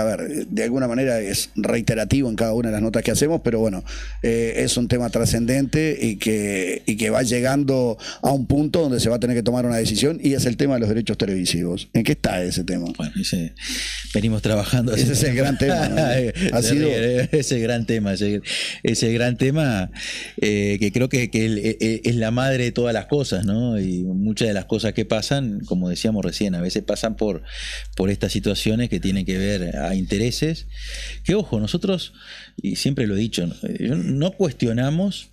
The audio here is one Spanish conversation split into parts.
a ver, de alguna manera es reiterativo en cada una de las notas que hacemos, pero bueno, eh, es un tema trascendente y que, que va llegando a un punto donde se va a tener que tomar una decisión y es el tema de los derechos televisivos. ¿En qué está ese tema? Bueno, venimos trabajando. Ese es el gran tema. ¿no? Ese gran tema, ese, eh, gran tema que creo que, e, e, es la madre de todas las cosas, ¿no? Y muchas de las cosas que pasan, como decíamos recién, a veces pasan por, por estas situaciones que tienen que ver a, intereses. Que ojo, nosotros, y siempre lo he dicho, no eh, cuestionamos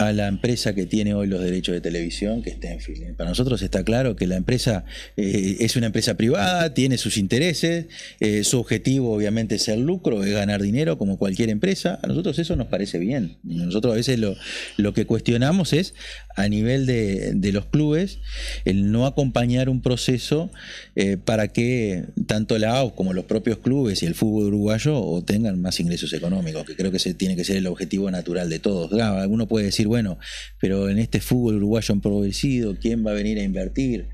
a la empresa que tiene hoy los derechos de televisión, que en Tenfield. Eh, para nosotros está claro que la empresa eh, es una empresa privada, tiene sus intereses, eh, su objetivo obviamente es el lucro, es ganar dinero como cualquier empresa. A nosotros eso nos parece bien. Nosotros a veces lo, lo que cuestionamos es a nivel de, los clubes el no acompañar un proceso para que tanto la AU como los propios clubes y el fútbol uruguayo obtengan más ingresos económicos, que creo que ese tiene que ser el objetivo natural de todos. alguno puede decir, bueno, pero en este fútbol uruguayo empobrecido, ¿quién va a venir a invertir?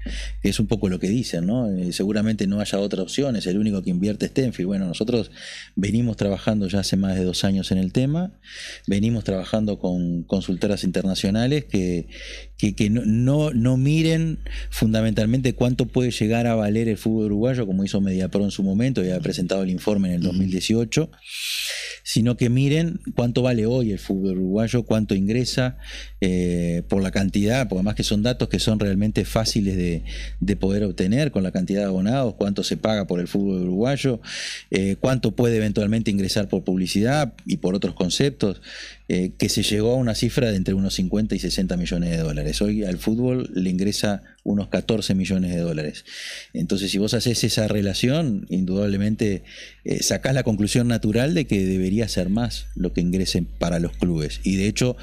Es un poco lo que dicen, ¿no? Eh, seguramente no haya otra opción, es el único que invierte Stenfield. Bueno, nosotros venimos trabajando ya hace más de dos años en el tema, venimos trabajando con consultoras internacionales que, no, no, miren fundamentalmente cuánto puede llegar a valer el fútbol uruguayo, como hizo Mediapro en su momento, y ha presentado el informe en el 2018, sino que miren cuánto vale hoy el fútbol uruguayo, cuánto ingresa, eh, por la cantidad, por además que son datos que son realmente fáciles de, poder obtener con la cantidad de abonados, cuánto se paga por el fútbol uruguayo, eh, cuánto puede eventualmente ingresar por publicidad y por otros conceptos. Eh, que se llegó a una cifra de entre unos 50 y 60 millones de dólares. Hoy al fútbol le ingresa unos 14 millones de dólares. Entonces, si vos haces esa relación, indudablemente eh, sacás la conclusión natural de que debería ser más lo que ingresen para los clubes. Y de hecho,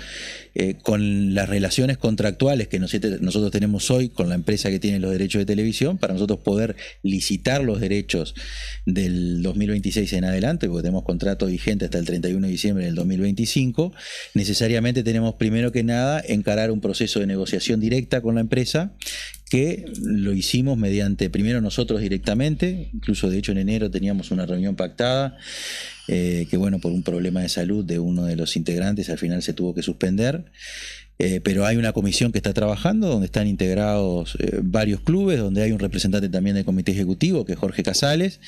eh, con las relaciones contractuales que nosotros tenemos hoy con la empresa que tiene los derechos de televisión, para nosotros poder licitar los derechos del 2026 en adelante, porque tenemos contrato vigente hasta el 31 de diciembre del 2025, Necesariamente tenemos primero que nada encarar un proceso de negociación directa con la empresa que lo hicimos mediante primero nosotros directamente, incluso de hecho en enero teníamos una reunión pactada eh, que bueno, por un problema de salud de uno de los integrantes al final se tuvo que suspender. Eh, pero hay una comisión que está trabajando, donde están integrados eh, varios clubes, donde hay un representante también del comité ejecutivo, que es Jorge Casales,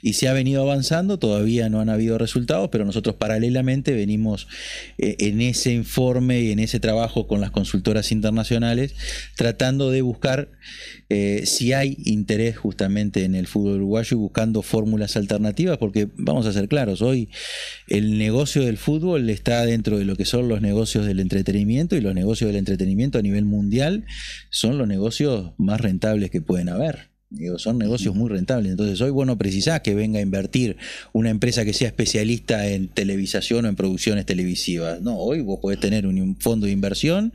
y se ha venido avanzando, todavía no han habido resultados, pero nosotros paralelamente venimos en ese informe y en ese trabajo con las consultoras internacionales, tratando de buscar si hay interés justamente en el fútbol uruguayo, buscando fórmulas alternativas, porque vamos a ser claros, Hoy el negocio del fútbol está dentro de lo que son los negocios del entretenimiento y los negocios del entretenimiento a nivel mundial son los negocios más rentables que pueden haber son negocios muy rentables. Entonces, hoy vos no precisás que venga a invertir una empresa que sea especialista en televisación o en producciones televisivas. No, hoy vos podés tener un fondo de inversión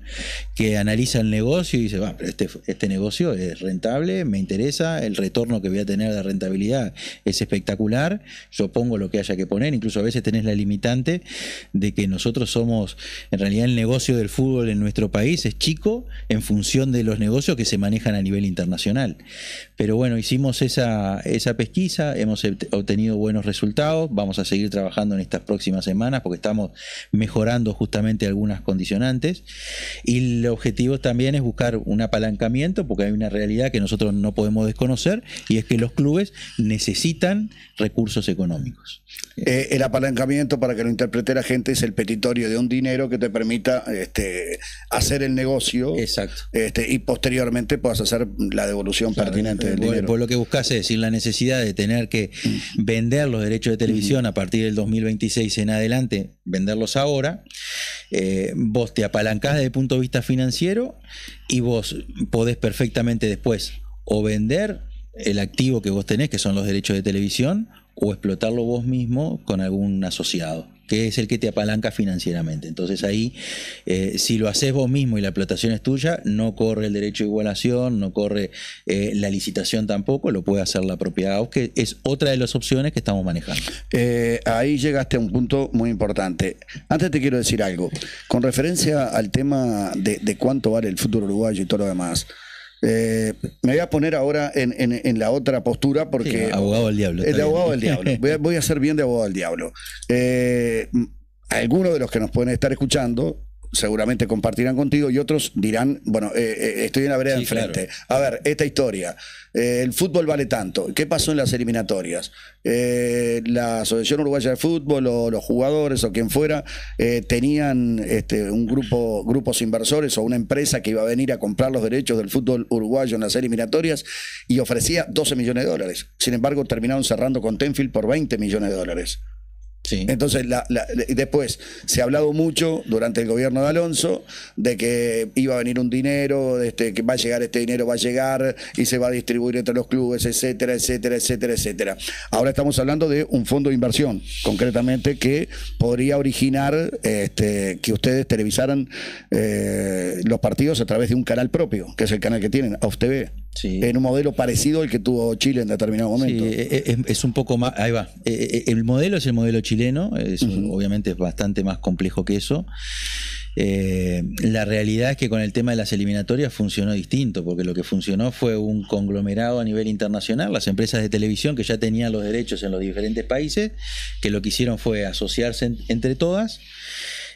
que analiza el negocio y dice, va, pero este, este negocio es rentable, me interesa, el retorno que voy a tener de rentabilidad es espectacular, yo pongo lo que haya que poner, incluso a veces tenés la limitante de que nosotros somos, en realidad el negocio del fútbol en nuestro país es chico en función de los negocios que se manejan a nivel internacional. Pero bueno, hicimos esa, pesquisa, hemos obtenido buenos resultados, vamos a seguir trabajando en estas próximas semanas porque estamos mejorando justamente algunas condicionantes. Y el objetivo también es buscar un apalancamiento porque hay una realidad que nosotros no podemos desconocer y es que los clubes necesitan recursos económicos. Eh, el apalancamiento, para que lo interprete la gente, es el petitorio de un dinero que te permita este, hacer el negocio Exacto. Este, y posteriormente puedas hacer la devolución pertinente. Por lo que buscás es decir, la necesidad de tener que vender los derechos de televisión a partir del 2026 en adelante, venderlos ahora, eh, vos te apalancás desde el punto de vista financiero y vos podés perfectamente después o vender el activo que vos tenés, que son los derechos de televisión, o explotarlo vos mismo con algún asociado que es el que te apalanca financieramente. Entonces ahí, eh, si lo haces vos mismo y la explotación es tuya, no corre el derecho de igualación, no corre eh, la licitación tampoco, lo puede hacer la propiedad que es otra de las opciones que estamos manejando. Eh, ahí llegaste a un punto muy importante. Antes te quiero decir algo, con referencia al tema de, de cuánto vale el futuro uruguayo y todo lo demás. Eh, me voy a poner ahora en, la otra postura porque... abogado diablo. abogado del diablo. Voy a, ser bien de abogado del diablo. Eh, algunos de los que nos pueden estar escuchando seguramente compartirán contigo y otros dirán, bueno, eh, eh, estoy en la vereda sí, enfrente. A ver, esta historia. Eh, el fútbol vale tanto. ¿Qué pasó en las eliminatorias? la Asociación Uruguaya de Fútbol o los jugadores o quien fuera tenían este, un grupo, grupos inversores o una empresa que iba a venir a comprar los derechos del fútbol uruguayo en las eliminatorias y ofrecía 12 millones de dólares. Sin embargo, terminaron cerrando con Tenfield por 20 millones de dólares. Entonces, después se ha hablado mucho durante el gobierno de Alonso de que iba a venir un dinero, este, que va a llegar este dinero, va a llegar y se va a distribuir entre los clubes, etcétera, etcétera, etcétera, etcétera. Ahora estamos hablando de un fondo de inversión, concretamente, que podría originar este, que ustedes televisaran eh, los partidos a través de un canal propio, que es el canal que tienen, AUF TV en un modelo parecido al que tuvo Chile en determinado momento. Eh, eh, es, un poco más, ahí va, eh, el modelo es el modelo chileno, obviamente es bastante más complejo que eso. la realidad es que con el tema de las eliminatorias funcionó distinto, porque lo que funcionó fue un conglomerado a nivel internacional, las empresas de televisión que ya tenían los derechos en los diferentes países, que lo que hicieron fue asociarse entre todas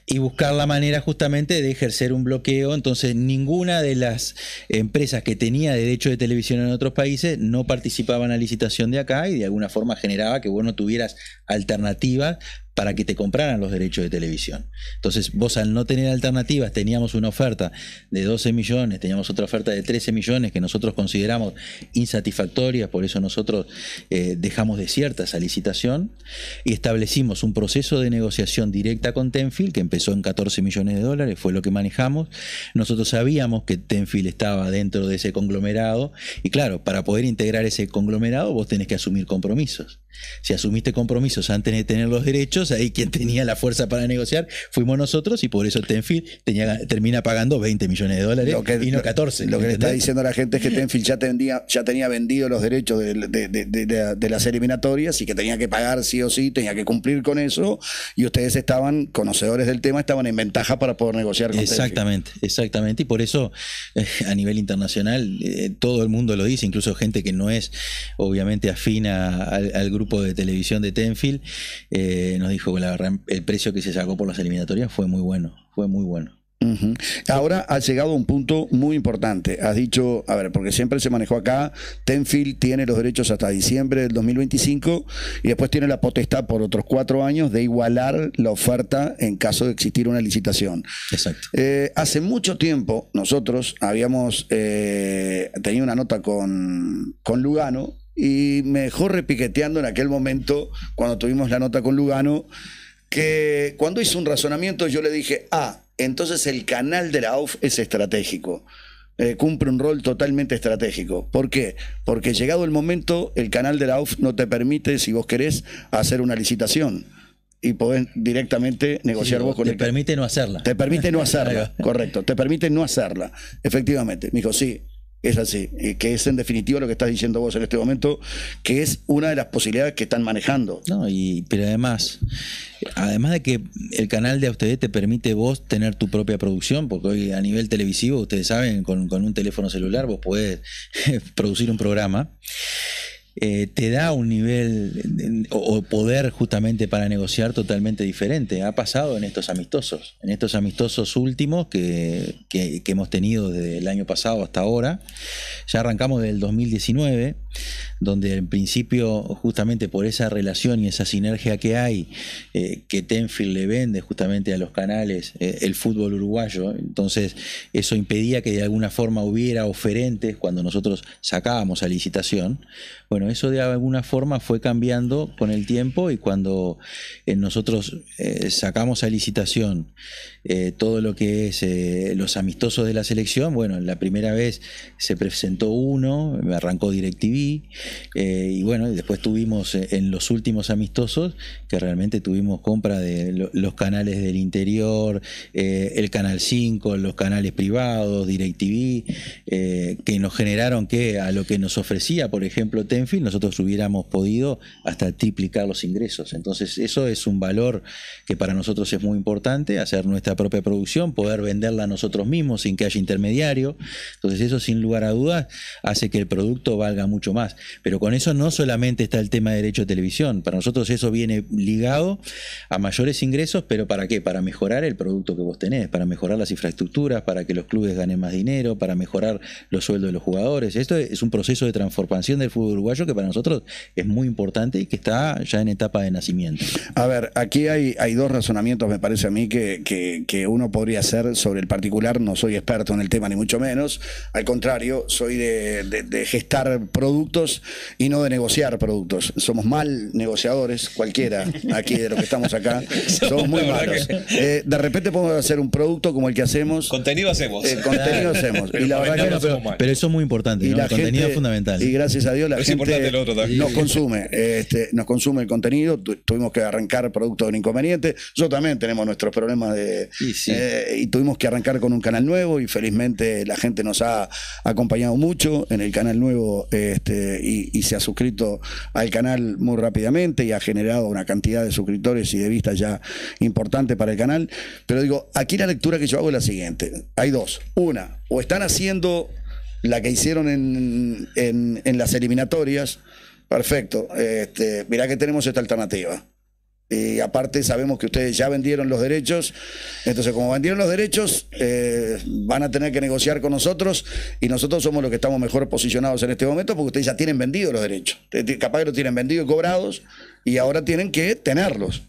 y buscar la manera justamente de ejercer un bloqueo. Entonces, ninguna de las empresas que tenía derecho de televisión en otros países no participaba en la licitación de acá y de alguna forma generaba que vos no tuvieras alternativas para que te compraran los derechos de televisión. Entonces, vos al no tener alternativas, teníamos una oferta de 12 millones, teníamos otra oferta de 13 millones que nosotros consideramos insatisfactorias, por eso nosotros eh, dejamos dejamos cierta esa licitación y establecimos un proceso de negociación directa con Tenfield que empezó en 14 millones de dólares, fue lo que manejamos. Nosotros sabíamos que Tenfield estaba dentro de ese conglomerado y claro, para poder integrar ese conglomerado vos tenés que asumir compromisos. Si asumiste compromisos antes de tener los derechos, ahí quien tenía la fuerza para negociar fuimos nosotros y por eso Tenfield termina pagando 20 millones de dólares y no 14. Lo, que le está diciendo la gente es que Tenfield ya, tenía, ya tenía vendido los derechos de, las eliminatorias y que tenía que pagar sí o sí, tenía que cumplir con eso y ustedes estaban, conocedores del tema, estaban en ventaja para poder negociar con Exactamente, exactamente. Y por eso eh, a nivel internacional eh, todo el mundo lo dice, incluso gente que no es obviamente afina al grupo de televisión de Tenfield, eh, nos dijo que el precio que se sacó por las eliminatorias fue muy bueno, fue muy bueno. Ahora has llegado a un punto muy importante. Has dicho, a ver, porque siempre se manejó acá, Tenfield tiene los derechos hasta diciembre del 2025 y después tiene la potestad por otros cuatro años de igualar la oferta en caso de existir una licitación. Exacto. Eh, hace mucho tiempo nosotros habíamos eh, tenido una nota con, con Lugano y me dejó repiqueteando en aquel momento, cuando tuvimos la nota con Lugano, que cuando hizo un razonamiento yo le dije, ah, entonces el canal de la AUF es estratégico. Eh, cumple un rol totalmente estratégico. ¿Por qué? Porque llegado el momento, el canal de la AUF no te permite, si vos querés, hacer una licitación y podés directamente negociar vos con te Te permite no hacerla. Te permite no hacerla, correcto. Te permite no hacerla, efectivamente. Me dijo, sí, es así, que es en definitiva lo que estás diciendo vos en este momento, que es una de las posibilidades que están manejando. No, pero además, además de que el canal de ustedes te permite vos tener tu propia producción, porque hoy a nivel televisivo, ustedes saben, con, con un teléfono celular vos podés producir un programa. Eh, te da un nivel o, poder justamente para negociar totalmente diferente. Ha pasado en estos amistosos, en estos amistosos últimos que, que hemos tenido desde el año pasado hasta ahora. Ya arrancamos del 2019 donde en principio justamente por esa relación y esa sinergia que hay, eh, que Tenfield le vende justamente a los canales eh, el fútbol uruguayo, entonces eso impedía que de alguna forma hubiera oferentes cuando nosotros sacábamos a licitación. Bueno, eso de alguna forma fue cambiando con el tiempo y cuando eh, nosotros sacamos a licitación todo lo que es los amistosos de la selección, bueno, la primera vez se presentó uno, me arrancó DirecTV, eh, y bueno, después tuvimos eh, en los últimos amistosos que realmente tuvimos compra de los canales del interior, eh, el Canal 5, los canales privados, DirecTV, que nos generaron que a lo que nos ofrecía, por ejemplo, Tenfield, nosotros hubiéramos podido hasta triplicar los ingresos. Entonces, eso es un valor que para nosotros es muy importante, hacer nuestra propia producción, poder venderla nosotros mismos sin que haya intermediario. Entonces, eso sin lugar a dudas hace que el producto valga mucho más más. Pero con eso no solamente está el tema de derecho de televisión, para nosotros eso viene ligado a mayores ingresos, pero ¿para qué? Para mejorar el producto que vos tenés, para mejorar las infraestructuras, para que los clubes ganen más dinero, para mejorar los sueldos de los jugadores. Esto es un proceso de transformación del fútbol uruguayo que para nosotros es muy importante y que está ya en etapa de nacimiento. A ver, aquí hay, dos razonamientos, me parece a mí, que, uno podría hacer sobre el particular. No soy experto en el tema, ni mucho menos. Al contrario, soy de gestar productos y no de negociar productos. Somos mal negociadores, cualquiera aquí de lo que estamos acá. Somos muy malos. Eh, de repente podemos hacer un producto como el que hacemos. Contenido hacemos. Eh, contenido hacemos. Pero, y la verdad que pero, eso es muy importante. Y la el contenido es fundamental. Y gracias a Dios la gente nos consume. Este, nos consume el contenido. tuvimos que arrancar productos de inconveniente. Yo también tenemos nuestros problemas de. Eh, y tuvimos que arrancar con un canal nuevo y felizmente la gente nos ha acompañado mucho en el canal nuevo. Este, este, y, se ha suscrito al canal muy rápidamente y ha generado una cantidad de suscriptores y de vistas ya importante para el canal. Pero digo, aquí la lectura que yo hago es la siguiente. Hay dos. Una, o están haciendo la que hicieron en, las eliminatorias. Perfecto. Este, mirá que tenemos esta alternativa y aparte sabemos que ustedes ya vendieron los derechos, entonces como vendieron los derechos, eh, van a tener que negociar con nosotros y nosotros somos los que estamos mejor posicionados en este momento porque ustedes ya tienen vendido los derechos. Capaz que los tienen vendidos y cobrados y ahora tienen que tenerlos.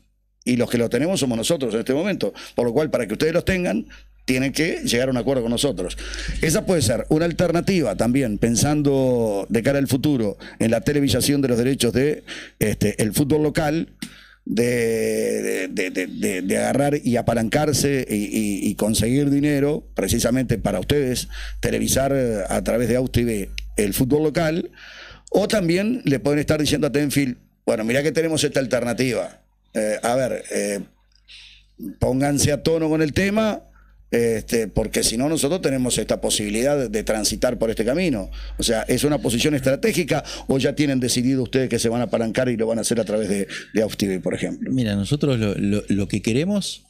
Y los que los tenemos somos nosotros en este momento. Por lo cual, para que ustedes los tengan, tienen que llegar a un acuerdo con nosotros. Esa puede ser una alternativa también, pensando de cara al futuro en la televisación de los derechos de este, el fútbol local de, de, agarrar y apalancarse y, conseguir dinero, precisamente para ustedes, televisar eh, a través de AUTV el fútbol local, o también le pueden estar diciendo a Tenfield, bueno, mirá que tenemos esta alternativa. Eh, a ver, eh, pónganse a tono con el tema, este, porque si no, nosotros tenemos esta posibilidad de, transitar por este camino. O sea, ¿es una posición estratégica o ya tienen decidido ustedes que se van a apalancar y lo van a hacer a través de, de por ejemplo? Mira, nosotros lo, que queremos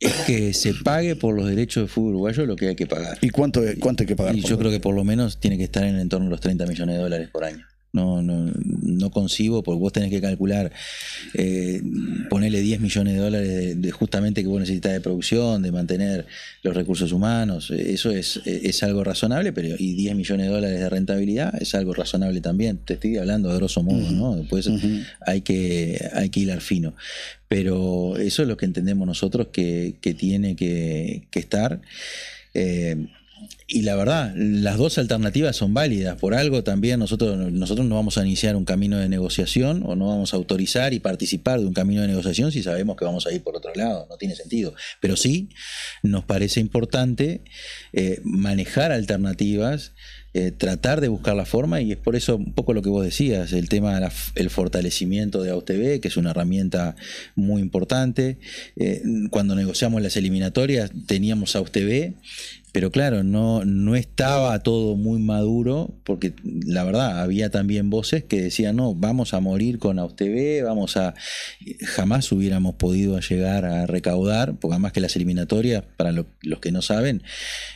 es que se pague por los derechos de fútbol uruguayo lo que hay que pagar. ¿Y cuánto, cuánto hay que pagar? Y yo creo que por lo menos tiene que estar en el entorno de los 30 millones de dólares por año. No, no, no concibo, porque vos tenés que calcular, eh, ponerle 10 millones de dólares de, justamente que vos necesitas de producción, de mantener los recursos humanos, eso es, es algo razonable, pero y 10 millones de dólares de rentabilidad es algo razonable también, te estoy hablando de grosso modo, ¿no? Después hay, que, hay que hilar fino. Pero eso es lo que entendemos nosotros que, tiene que, que estar. Eh, y la verdad, las dos alternativas son válidas. Por algo también nosotros, nosotros no vamos a iniciar un camino de negociación o no vamos a autorizar y participar de un camino de negociación si sabemos que vamos a ir por otro lado. No tiene sentido. Pero sí nos parece importante eh, manejar alternativas, eh, tratar de buscar la forma y es por eso un poco lo que vos decías, el tema del fortalecimiento de AUTV, que es una herramienta muy importante. Eh, cuando negociamos las eliminatorias teníamos AUTV pero claro, no, no estaba todo muy maduro, porque la verdad, había también voces que decían, no, vamos a morir con AUTV, vamos a... Jamás hubiéramos podido llegar a recaudar, porque además que las eliminatorias, para los que no saben,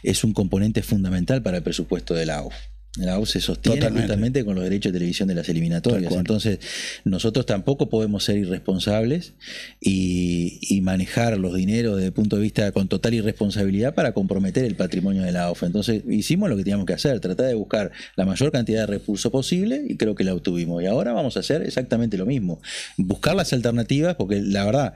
es un componente fundamental para el presupuesto de la AUF. La se sostiene Totalmente. justamente con los derechos de televisión de las eliminatorias. Entonces, nosotros tampoco podemos ser irresponsables y, manejar los dineros desde el punto de vista con total irresponsabilidad para comprometer el patrimonio de la AUF. E. Entonces, hicimos lo que teníamos que hacer, tratar de buscar la mayor cantidad de recursos posible y creo que la obtuvimos. Y ahora vamos a hacer exactamente lo mismo. Buscar las alternativas, porque la verdad,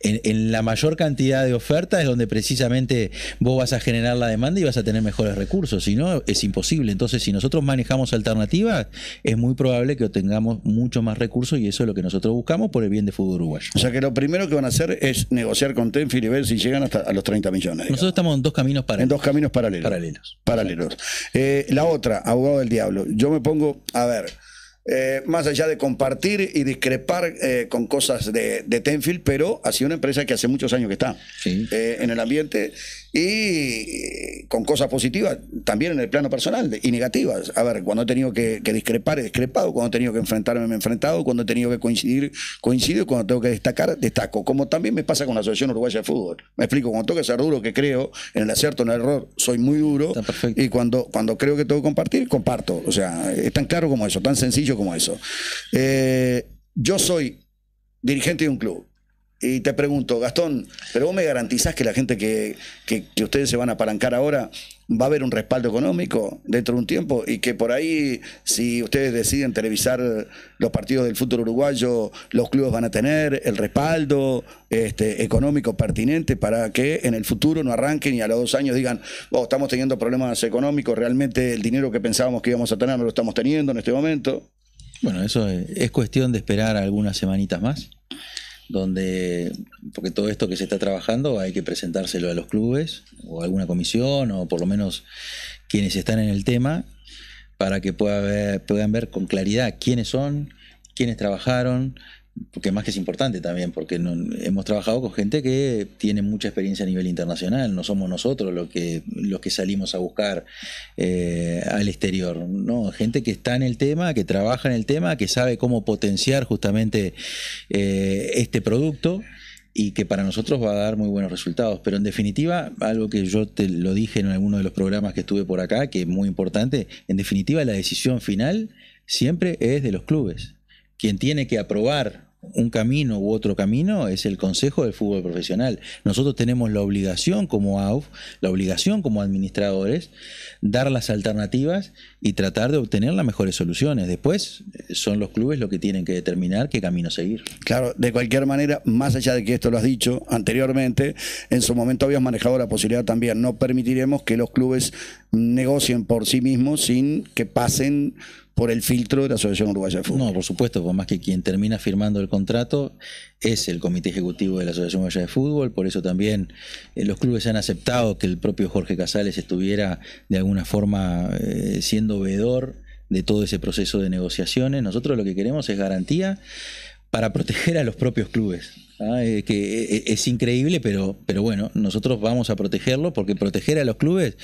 en, la mayor cantidad de ofertas es donde precisamente vos vas a generar la demanda y vas a tener mejores recursos. Si no, es imposible. Entonces, si nosotros manejamos alternativas, es muy probable que obtengamos mucho más recursos y eso es lo que nosotros buscamos por el bien de fútbol uruguayo. O sea que lo primero que van a hacer es negociar con Tenfield y ver si llegan hasta a los 30 millones. Nosotros estamos en dos caminos paralelos. En dos caminos paralelos. Paralelos. Paralelos. Eh, la otra, abogado del diablo. Yo me pongo, a ver. Eh, más allá de compartir y discrepar eh, con cosas de, de, Tenfield, pero ha sido una empresa que hace muchos años que está en el ambiente y eh, con cosas positivas también en el plano personal y negativas. A ver, cuando he tenido que, discrepar, he discrepado, cuando he tenido que enfrentarme, me he enfrentado, cuando he tenido que coincidir, coincido, cuando tengo que destacar, destaco. Como también me pasa con la Asociación Uruguaya de Fútbol. Me explico, cuando tengo que ser duro, que creo, en el acierto, en el error, soy muy duro. Y cuando, cuando creo que tengo que compartir, comparto. O sea, es tan claro como eso, tan sencillo como eso. Eh, yo soy dirigente de un club y te pregunto, Gastón, ¿pero vos me garantizás que la gente que, ustedes se van a apalancar ahora va a haber un respaldo económico dentro de un tiempo? Y que por ahí, si ustedes deciden televisar los partidos del fútbol uruguayo, los clubes van a tener el respaldo este, económico pertinente para que en el futuro no arranquen y a los dos años digan, oh, estamos teniendo problemas económicos, realmente el dinero que pensábamos que íbamos a tener no lo estamos teniendo en este momento. Bueno, eso es cuestión de esperar algunas semanitas más donde, porque todo esto que se está trabajando hay que presentárselo a los clubes o a alguna comisión o por lo menos quienes están en el tema para que puedan ver con claridad quiénes son, quiénes trabajaron, más que es importante también, porque hemos trabajado con gente que tiene mucha experiencia a nivel internacional, no somos nosotros los que, los que salimos a buscar eh, al exterior, no, gente que está en el tema, que trabaja en el tema, que sabe cómo potenciar justamente eh, este producto y que para nosotros va a dar muy buenos resultados. Pero en definitiva, algo que yo te lo dije en alguno de los programas que estuve por acá, que es muy importante, en definitiva la decisión final siempre es de los clubes. Quien tiene que aprobar un camino u otro camino es el Consejo del Fútbol Profesional. Nosotros tenemos la obligación como AUF, la obligación como administradores, dar las alternativas y tratar de obtener las mejores soluciones. Después eh, son los clubes los que tienen que determinar qué camino seguir. Claro, de cualquier manera, más allá de que esto lo has dicho anteriormente, en su momento habías manejado la posibilidad también, no permitiremos que los clubes negocien por sí mismos sin que pasen por el filtro de la Asociación Uruguaya de Fútbol. No, por supuesto, por más que quien termina firmando el contrato es el Comité Ejecutivo de la Asociación Uruguaya de Fútbol, por eso también eh, los clubes han aceptado que el propio Jorge Casales estuviera de alguna forma eh, siendo veedor de todo ese proceso de negociaciones. Nosotros lo que queremos es garantía para proteger a los propios clubes. ¿ah? Eh, que es, increíble, pero, pero bueno, nosotros vamos a protegerlo porque proteger a los clubes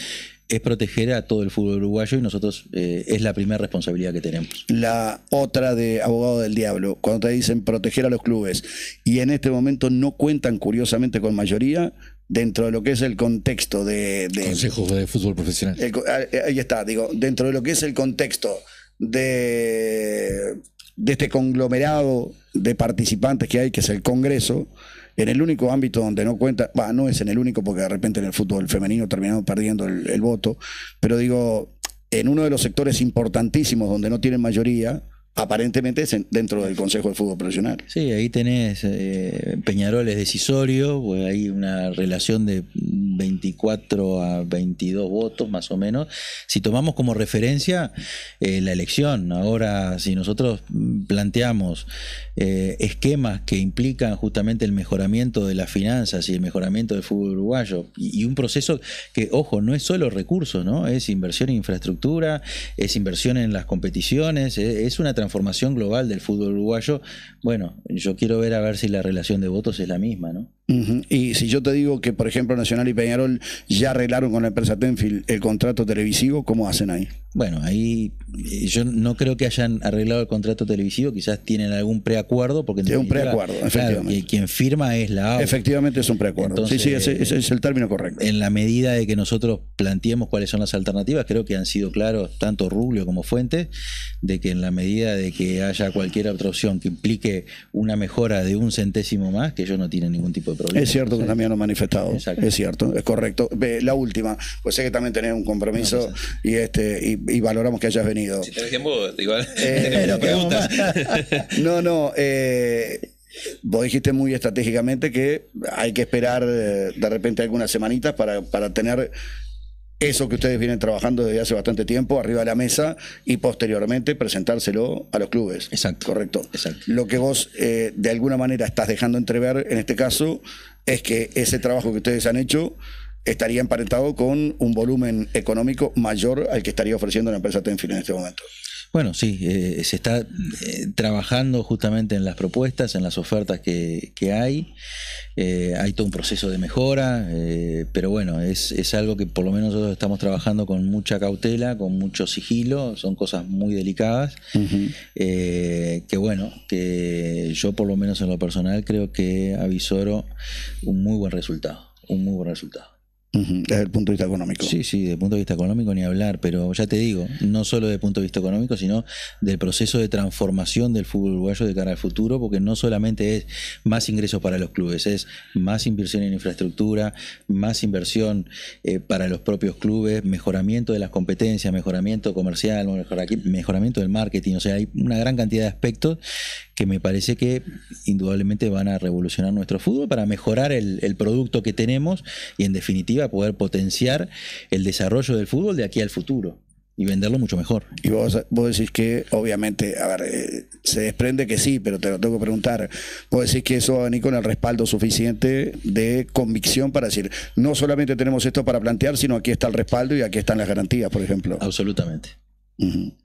es proteger a todo el fútbol uruguayo y nosotros eh, es la primera responsabilidad que tenemos. La otra de abogado del diablo, cuando te dicen proteger a los clubes y en este momento no cuentan curiosamente con mayoría, dentro de lo que es el contexto de... Consejos de Fútbol Profesional. Ah, eh, ahí está, digo, dentro de lo que es el contexto de, de este conglomerado de participantes que hay, que es el Congreso, en el único ámbito donde no cuenta, no es en el único porque de repente en el fútbol femenino terminamos perdiendo el, el voto, pero digo, en uno de los sectores importantísimos donde no tienen mayoría, aparentemente dentro del Consejo de Fútbol Profesional. Sí, ahí tenés eh, Peñarol es decisorio, pues hay una relación de 24 a 22 votos más o menos. Si tomamos como referencia eh, la elección, ahora si nosotros planteamos eh, esquemas que implican justamente el mejoramiento de las finanzas y el mejoramiento del fútbol uruguayo y, un proceso que, ojo, no es solo recursos, ¿no? Es inversión en infraestructura, es inversión en las competiciones, es, es una transformación global del fútbol uruguayo, bueno, yo quiero ver a ver si la relación de votos es la misma, ¿no? Y si yo te digo que, por ejemplo, Nacional y Peñarol ya arreglaron con la empresa Tenfield el contrato televisivo, ¿cómo hacen ahí? Bueno, ahí eh, yo no creo que hayan arreglado el contrato televisivo, quizás tienen algún preacuerdo. porque Es un preacuerdo, efectivamente. y quien firma es la Efectivamente es un preacuerdo. sí, sí, ese, es el término correcto. En la medida de que nosotros planteemos cuáles son las alternativas, creo que han sido claros tanto Rubio como Fuente, de que en la medida de que haya cualquier otra opción que implique una mejora de un centésimo más, que ellos no tienen ningún tipo de es cierto que también lo han manifestado. Es cierto, es correcto. La última, pues sé que también tenés un compromiso pues, y este y, valoramos que hayas venido. Si tenés tiempo, igual. Eh, no, no, eh, Vos dijiste muy estratégicamente que hay que esperar eh, de repente algunas semanitas para, para tener eso que ustedes vienen trabajando desde hace bastante tiempo arriba de la mesa y posteriormente presentárselo a los clubes. Exacto. Correcto. Exacto. Lo que vos eh, de alguna manera estás dejando entrever en este caso es que ese trabajo que ustedes han hecho estaría emparentado con un volumen económico mayor al que estaría ofreciendo la empresa Tenfin en este momento. Bueno, sí, eh, se está eh, trabajando justamente en las propuestas, en las ofertas que, que hay. Eh, hay todo un proceso de mejora, pero bueno, es, algo que por lo menos nosotros estamos trabajando con mucha cautela, con mucho sigilo, son cosas muy delicadas, que bueno, que yo por lo menos en lo personal creo que avisoro un muy buen resultado, un muy buen resultado. Desde el punto de vista económico. Sí, sí, desde el punto de vista económico ni hablar, pero ya te digo, no solo desde el punto de vista económico, sino del proceso de transformación del fútbol uruguayo de cara al futuro, porque no solamente es más ingresos para los clubes, es más inversión en infraestructura, más inversión eh, para los propios clubes, mejoramiento de las competencias, mejoramiento comercial, mejoramiento del marketing, o sea, hay una gran cantidad de aspectos que me parece que indudablemente van a revolucionar nuestro fútbol para mejorar el, producto que tenemos y en definitiva poder potenciar el desarrollo del fútbol de aquí al futuro y venderlo mucho mejor. Y vos, vos decís que, obviamente, a ver, eh, se desprende que sí, pero te lo tengo que preguntar. Vos decís que eso va a venir con el respaldo suficiente de convicción para decir, no solamente tenemos esto para plantear, sino aquí está el respaldo y aquí están las garantías, por ejemplo. Absolutamente.